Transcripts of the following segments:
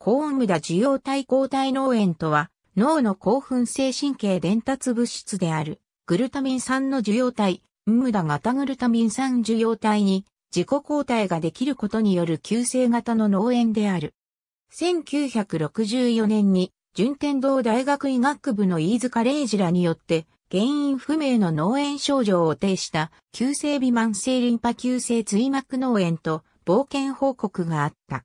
高温無駄受容体抗体脳炎とは、脳の興奮性神経伝達物質である、グルタミン酸の受容体、無駄型グルタミン酸受容体に、自己抗体ができることによる急性型の脳炎である。1964年に、順天堂大学医学部の飯塚玲二らによって、原因不明の脳炎症状を呈した、急性微慢性リンパ急性椎膜脳炎と、冒険報告があった。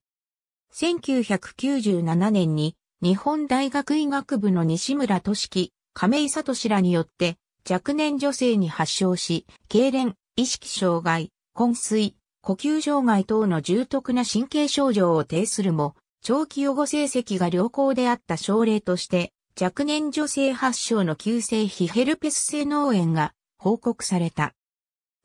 1997年に日本大学医学部の西村俊樹、亀井聡らによって若年女性に発症し、痙攣、意識障害、昏睡、呼吸障害等の重篤な神経症状を呈するも、長期予後成績が良好であった症例として、若年女性発症の急性非ヘルペス性脳炎が報告された。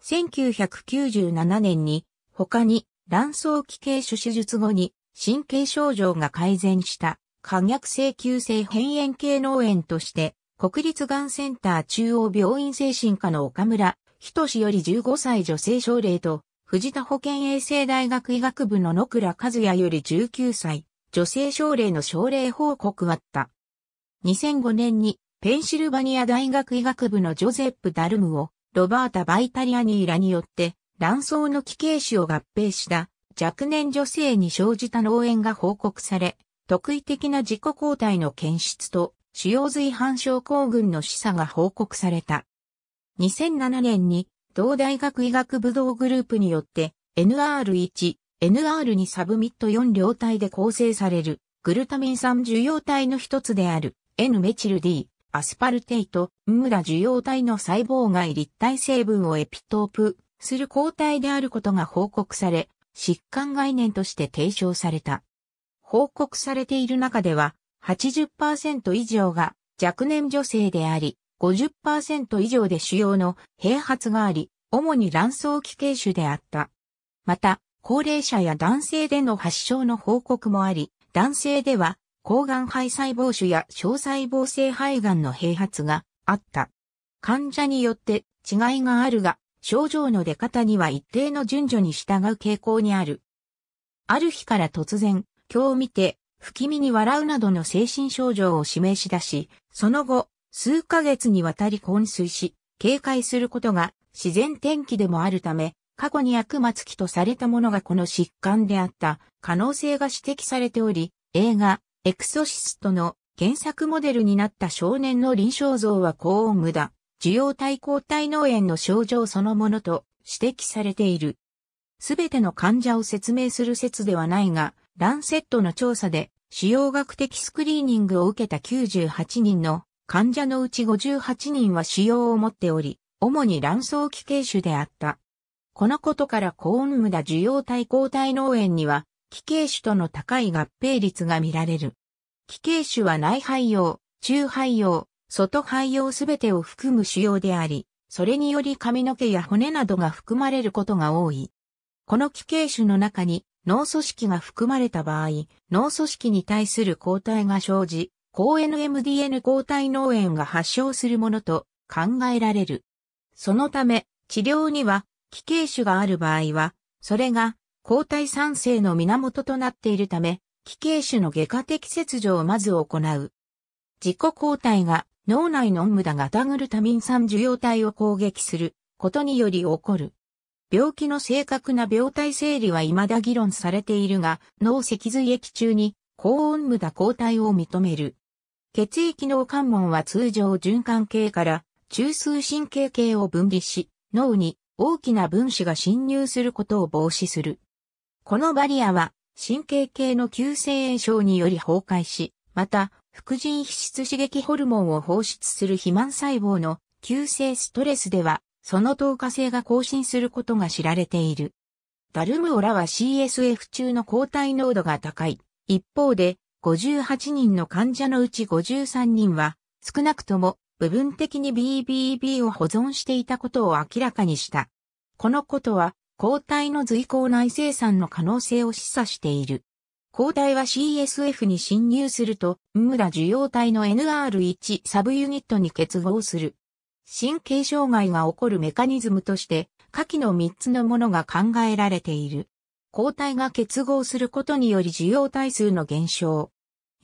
1997年に他に卵巣奇形手手術後に神経症状が改善した可逆性急性変炎系脳炎として、国立がんセンター中央病院精神科の岡村、しより15歳女性症例と、藤田保健衛生大学医学部の野倉和也より19歳、女性症例の症例報告あった。2005年に、ペンシルバニア大学医学部のジョゼップ・ダルムを、ロバータ・バイタリアニーらによって、卵巣の奇形腫を合併した若年女性に生じた脳炎が報告され、特異的な自己抗体の検出と、腫瘍髄反症候群の示唆が報告された。2007年に、同大学医学部道グループによって、NR1、NR2 サブミット4両体で構成される、グルタミン酸受容体の一つである、N メチル D、アスパルテイト、ムラ受容体の細胞外立体成分をエピトープする抗体であることが報告され、疾患概念として提唱された。報告されている中では、80%以上が若年女性であり、50%以上で腫瘍の併発があり、主に卵巣奇形種であった。また、高齢者や男性での発症の報告もあり、男性では、抗がん肺細胞腫や小細胞性肺がんの併発があった。患者によって違いがあるが、症状の出方には一定の順序に従う傾向にある。ある日から突然、今日見て、不気味に笑うなどの精神症状を示し出し、その後、数ヶ月にわたり昏睡し、警戒することが自然天気でもあるため、過去に悪末期とされたものがこの疾患であった可能性が指摘されており、映画、エクソシストの原作モデルになった少年の臨床像は高音無駄。受容体抗体脳炎の症状そのものと指摘されている。すべての患者を説明する説ではないが、ランセットの調査で、使用学的スクリーニングを受けた98人の患者のうち58人は使用を持っており、主に卵巣奇形種であった。このことからコーンムダ受容体抗体脳炎には、奇形種との高い合併率が見られる。奇形種は内肺用、中肺用、外肺葉すべてを含む腫瘍であり、それにより髪の毛や骨などが含まれることが多い。この奇形種の中に脳組織が含まれた場合、脳組織に対する抗体が生じ、抗 NMDN 抗体脳炎が発症するものと考えられる。そのため、治療には、奇形種がある場合は、それが抗体産生の源となっているため、奇形種の外科的切除をまず行う。自己抗体が脳内の無駄がタグルタミン酸受容体を攻撃することにより起こる。病気の正確な病態整理は未だ議論されているが、脳脊髄液中に高温無駄抗体を認める。血液脳関門は通常循環系から中枢神経系を分離し、脳に大きな分子が侵入することを防止する。このバリアは神経系の急性炎症により崩壊し、また副腎皮質刺激ホルモンを放出する肥満細胞の急性ストレスでは、その透過性が更新することが知られている。ダルムオラは CSF 中の抗体濃度が高い。一方で、58人の患者のうち53人は、少なくとも部分的に BBB を保存していたことを明らかにした。このことは、抗体の随行内生産の可能性を示唆している。抗体は CSF に侵入すると、無駄受容体の NR1 サブユニットに結合する。神経障害が起こるメカニズムとして、下記の3つのものが考えられている。抗体が結合することにより受容体数の減少。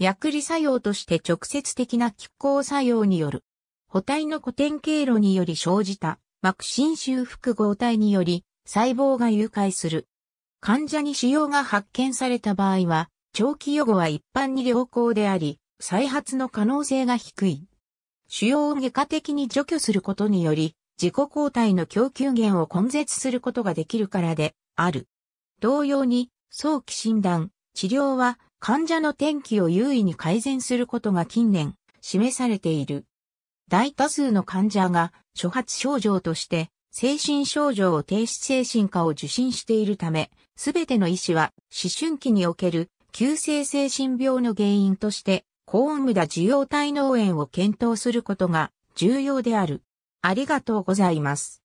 薬理作用として直接的な拮抗作用による。補体の古典経路により生じた、膜心修復合体により、細胞が誘拐する。患者に腫瘍が発見された場合は、長期予後は一般に良好であり、再発の可能性が低い。腫瘍を外科的に除去することにより、自己抗体の供給源を根絶することができるからである。同様に、早期診断、治療は患者の天気を優位に改善することが近年示されている。大多数の患者が初発症状として精神症状を停止精神科を受診しているため、すべての医師は思春期における急性精神病の原因として高温無駄受容体脳炎を検討することが重要である。ありがとうございます。